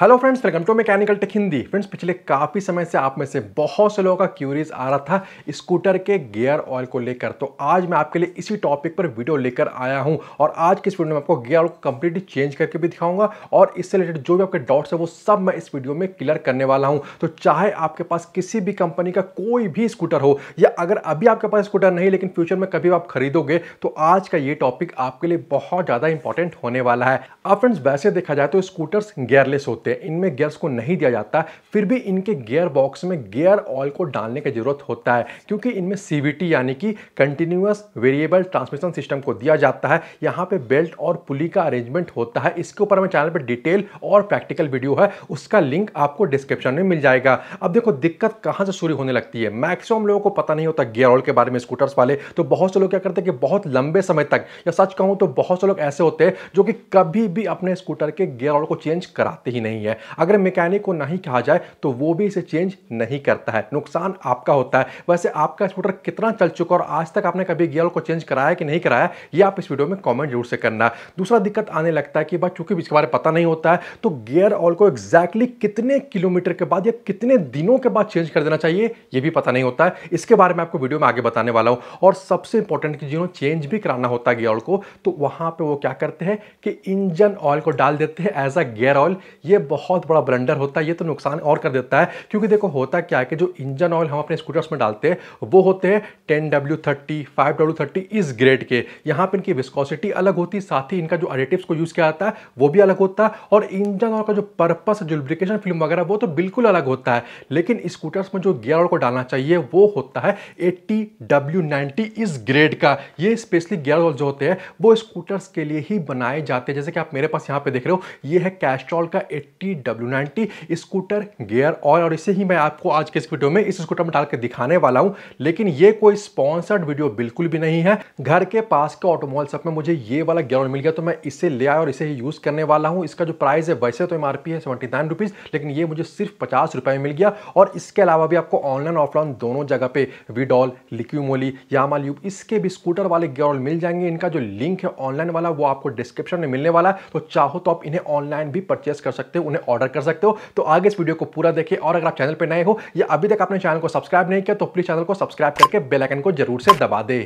hello friends welcome to mechanical tech Hindi friends पिछले काफ़ी समय से आप में से बहुत से लोगों का क्यूरीज आ रहा था स्कूटर के गियर ऑयल को लेकर तो आज मैं आपके लिए इसी टॉपिक पर वीडियो लेकर आया हूं और आज की इस वीडियो में आपको गियर ऑयल को कम्प्लीटली चेंज करके भी दिखाऊंगा और इससे रिलेटेड जो भी आपके डाउट्स है वो सब मैं इस वीडियो में क्लियर करने वाला हूँ तो चाहे आपके पास किसी भी कंपनी का कोई भी स्कूटर हो या अगर अभी आपके पास स्कूटर नहीं लेकिन फ्यूचर में कभी आप खरीदोगे तो आज का ये टॉपिक आपके लिए बहुत ज़्यादा इंपॉर्टेंट होने वाला है अब फ्रेंड्स वैसे देखा जाए तो स्कूटर्स गियरलेस होते होते हैं इनमें गैस को नहीं दिया जाता फिर भी इनके गेयर बॉक्स में गेयर ऑयल को डालने की ज़रूरत होता है क्योंकि इनमें सी यानी कि कंटिन्यूस वेरिएबल ट्रांसमिशन सिस्टम को दिया जाता है यहाँ पे बेल्ट और पुली का अरेंजमेंट होता है इसके ऊपर हमें चैनल पर डिटेल और प्रैक्टिकल वीडियो है उसका लिंक आपको डिस्क्रिप्शन में मिल जाएगा अब देखो दिक्कत कहाँ से शुरू होने लगती है मैक्सिमम लोगों को पता नहीं होता गियर ऑयल के बारे में स्कूटर्स वाले तो बहुत से लोग क्या करते हैं कि बहुत लंबे समय तक या सच कहूँ तो बहुत से लोग ऐसे होते हैं जो कि कभी भी अपने स्कूटर के गियर ऑयल को चेंज कराते ही नहीं नहीं है अगर मैकेनिक को नहीं कहा जाए तो वो भी इसे चेंज नहीं करता है नुकसान आपका होता है वैसे आपका स्कूटर कितना चल चुका और आज तक आपने कभी गियर को चेंज कराया कि नहीं कराया ये आप इस वीडियो में कॉमेंट जरूर से करना दूसरा दिक्कत आने लगता है कि भाई चूंकि इसके बारे में पता नहीं होता है तो गियर ऑल को एग्जैक्टली कितने किलोमीटर के बाद या कितने दिनों के बाद चेंज कर देना चाहिए ये भी पता नहीं होता है इसके बारे में आपको वीडियो में आगे बताने वाला हूँ और सबसे इंपॉर्टेंट कि जिन्होंने चेंज भी कराना होता है गियर ऑयल को तो वहाँ पर वो क्या करते हैं कि इंजन ऑयल को डाल देते हैं एज अ गियर ऑयल ये बहुत बड़ा ब्लंडर होता है ये तो नुकसान और कर देता है क्योंकि देखो होता क्या है कि जो इंजन ऑयल हम अपने स्कूटर्स में डालते हैं वो होते हैं ten W thirty five W thirty इस ग्रेड के यहाँ पर इनकी विस्कॉसिटी अलग होती है साथ ही इनका जो एडिटिव्स को यूज़ किया जाता है वो भी अलग होता है और इंजन ऑयल का जो पर्पस जुब्रिकेशन फिल्म वगैरह वो तो बिल्कुल अलग होता है लेकिन स्कूटर्स में जो गियर ऑयल को डालना चाहिए वो होता है एट्टी डब्ल्यू नाइन्टी इस ग्रेड का ये स्पेशली गियर ऑयल जो होते हैं वो स्कूटर्स के लिए ही बनाए जाते हैं जैसे कि आप मेरे पास यहाँ पे देख रहे हो ये है कैस्ट्रॉल का eighty T W ninety scooter gear oil और इसे ही मैं आपको आज के इस वीडियो में इस स्कूटर में डाल के दिखाने वाला हूँ लेकिन ये कोई स्पॉन्सर्ड वीडियो बिल्कुल भी नहीं है घर के पास के ऑटोमोबाइल सब में मुझे ये वाला गियर ऑयल मिल गया तो मैं इसे ले आया और इसे ही यूज़ करने वाला हूँ इसका जो प्राइस है वैसे तो एम है सेवेंटी नाइन लेकिन ये मुझे सिर्फ पचास रुपये में मिल गया और इसके अलावा भी आपको ऑनलाइन ऑफलाइन दोनों जगह पे विडॉल लिक्यूमोली यामा इसके भी स्कूटर वाले गियर ऑयल मिल जाएंगे इनका जो लिंक है ऑनलाइन वाला वो आपको डिस्क्रिप्शन में मिलने वाला है तो चाहो तो आप इन्हें ऑनलाइन भी परचेस कर सकते हो उन्हें ऑर्डर कर सकते हो तो आगे इस वीडियो को पूरा देखिए और अगर आप चैनल पर नए हो या अभी तक आपने चैनल को सब्सक्राइब नहीं किया तो प्लीज़ चैनल को सब्सक्राइब करके बेलाइकन को जरूर से दबा दे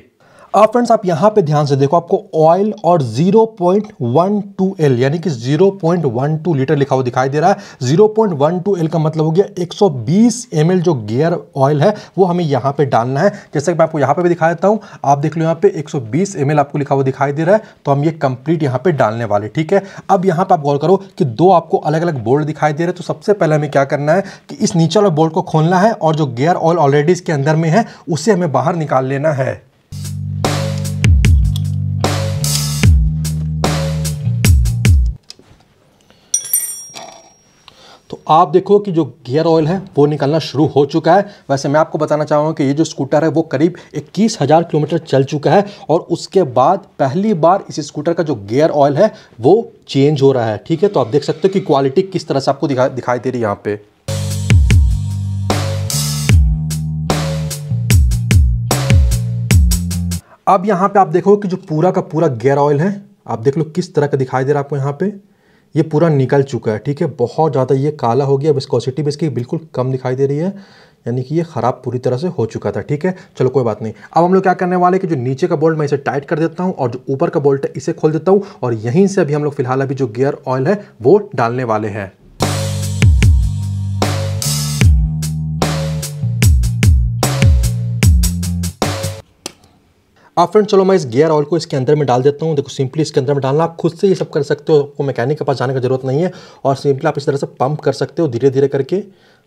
अब फ्रेंड्स आप यहाँ पे ध्यान से देखो आपको ऑयल और 0.12 एल यानी कि 0.12 लीटर लिखा हुआ दिखाई दे रहा है 0.12 एल का मतलब हो गया 120 एल जो गियर ऑयल है वो हमें यहाँ पे डालना है जैसे कि मैं आपको यहाँ पे भी दिखा देता हूँ आप देख लो यहाँ पे 120 ml आपको लिखा हुआ दिखाई दे रहा है तो हम ये कंप्लीट यहाँ पे डालने वाले ठीक है अब यहाँ पर आप गौर करो कि दो आपको अलग अलग बोल्ट दिखाई दे रहे हैं तो सबसे पहले हमें क्या करना है कि इस नीचे वाला बोल्ट को खोलना है और जो गेयर ऑयल ऑलरेडी इसके अंदर में है उसे हमें बाहर निकाल लेना है आप देखो कि जो गियर ऑयल है वो निकलना शुरू हो चुका है वैसे मैं आपको बताना चाहूँगा कि ये जो स्कूटर है वो करीब इक्कीस हज़ार किलोमीटर चल चुका है और उसके बाद पहली बार इस स्कूटर का जो गियर ऑयल है वो चेंज हो रहा है ठीक है तो आप देख सकते हो कि क्वालिटी किस तरह से आपको दिखा दिखाई दे रही है यहाँ पर अब यहाँ पे आप देखो कि जो पूरा का पूरा गेयर ऑयल है आप देख लो किस तरह का दिखाई दे रहा है आपको यहाँ पे ये पूरा निकल चुका है ठीक है बहुत ज़्यादा ये काला हो गया विस्कोसिटी भी इसकी बिल्कुल कम दिखाई दे रही है यानी कि ये ख़राब पूरी तरह से हो चुका था ठीक है चलो कोई बात नहीं अब हम लोग क्या करने वाले कि जो नीचे का बोल्ट मैं इसे टाइट कर देता हूँ और जो ऊपर का बोल्ट है इसे खोल देता हूँ और यहीं से अभी हम लोग फिलहाल अभी जो गेयर ऑयल है वो डालने वाले हैं अब फ्रेंड चलो मैं इस गियर ऑयल को इसके अंदर में डाल देता हूँ देखो सिंपली इसके अंदर में डालना आप खुद से ये सब कर सकते हो आपको मैकेनिक के पास जाने की जरूरत नहीं है और सिंपली आप इस तरह से पंप कर सकते हो धीरे धीरे करके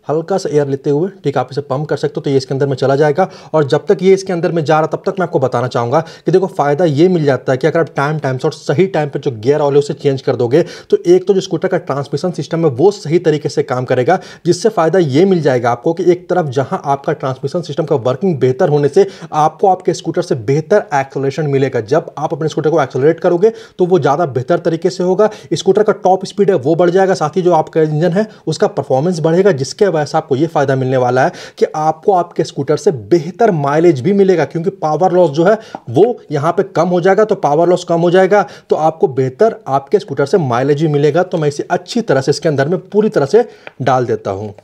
हल्का सा एयर लेते हुए ठीक आप इसे पंप कर सकते हो तो ये इसके अंदर में चला जाएगा और जब तक ये इसके अंदर में जा रहा तब तक मैं आपको बताना चाहूँगा कि देखो फ़ायदा ये मिल जाता है कि अगर आप टाइम टाइम से और सही टाइम पर जो गियर ऑल है उसे चेंज कर दोगे तो एक तो जो स्कूटर का ट्रांसमिशन सिस्टम है वो सही तरीके से काम करेगा जिससे फ़ायदा ये मिल जाएगा आपको कि एक तरफ जहाँ आपका ट्रांसमिशन सिस्टम का वर्किंग बेहतर होने से आपको आपके स्कूटर से बेहतर एक्सलेशन मिलेगा जब आप अपने स्कूटर को एक्सोलेट करोगे तो वो ज़्यादा बेहतर तरीके से होगा स्कूटर का टॉप स्पीड है वो बढ़ जाएगा साथ ही जो आपका इंजन है उसका परफॉर्मेंस बढ़ेगा जिसके वैसा आपको ये फ़ायदा मिलने वाला है कि आपको आपके स्कूटर से बेहतर माइलेज भी मिलेगा क्योंकि पावर लॉस जो है वो यहाँ पे कम हो जाएगा तो पावर लॉस कम हो जाएगा तो आपको बेहतर आपके स्कूटर से माइलेज भी मिलेगा तो मैं इसे अच्छी तरह से इसके अंदर में पूरी तरह से डाल देता हूँ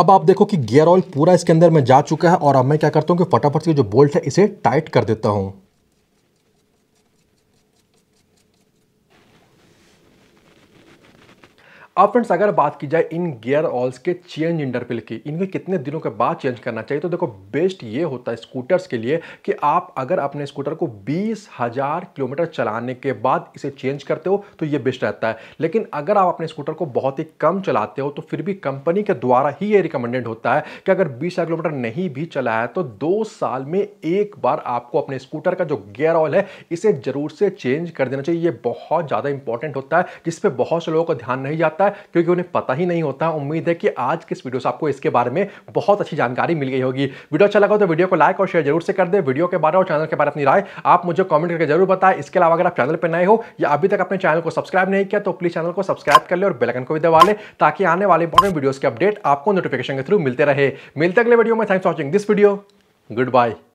अब आप देखो कि गियर ऑयल पूरा इसके अंदर में जा चुका है और अब मैं क्या करता हूँ कि फटाफट से जो बोल्ट है इसे टाइट कर देता हूँ अब फ्रेंड्स अगर बात की जाए इन गियर ऑल्स के चेंज इंटरपिल की इनके कितने दिनों के बाद चेंज करना चाहिए तो देखो बेस्ट ये होता है स्कूटर्स के लिए कि आप अगर अपने स्कूटर को बीस हज़ार किलोमीटर चलाने के बाद इसे चेंज करते हो तो ये बेस्ट रहता है लेकिन अगर आप अपने स्कूटर को बहुत ही कम चलाते हो तो फिर भी कंपनी के द्वारा ही ये रिकमेंडेड होता है कि अगर बीस किलोमीटर नहीं भी चला है तो दो साल में एक बार आपको अपने स्कूटर का जो गियर ऑयल है इसे ज़रूर से चेंज कर देना चाहिए ये बहुत ज़्यादा इंपॉर्टेंट होता है जिस पर बहुत से लोगों को ध्यान नहीं जाता है क्योंकि उन्हें पता ही नहीं होता उम्मीद है कि आज इस वीडियो से आपको इसके बारे में बहुत अच्छी जानकारी मिल गई होगी वीडियो अच्छा लगा तो वीडियो को लाइक और शेयर जरूर से कर दे वीडियो के बारे और चैनल के बारे अपनी राय आप मुझे कॉमेंट करके जरूर बताएं इसके अलावा अगर आप चैनल पर नए हो या अभी तक अपने चैनल को सब्सक्राइब नहीं किया तो प्लीज चैनल को सब्सक्राइब कर ले और बेलकन को भी दबा ले ताकि आने वाले इंपॉर्टेंट वीडियोज के अपडेट आपको नोटिफिकेशन के थ्रू मिलते रहे मिलते अगले वीडियो में thanks watching this video good bye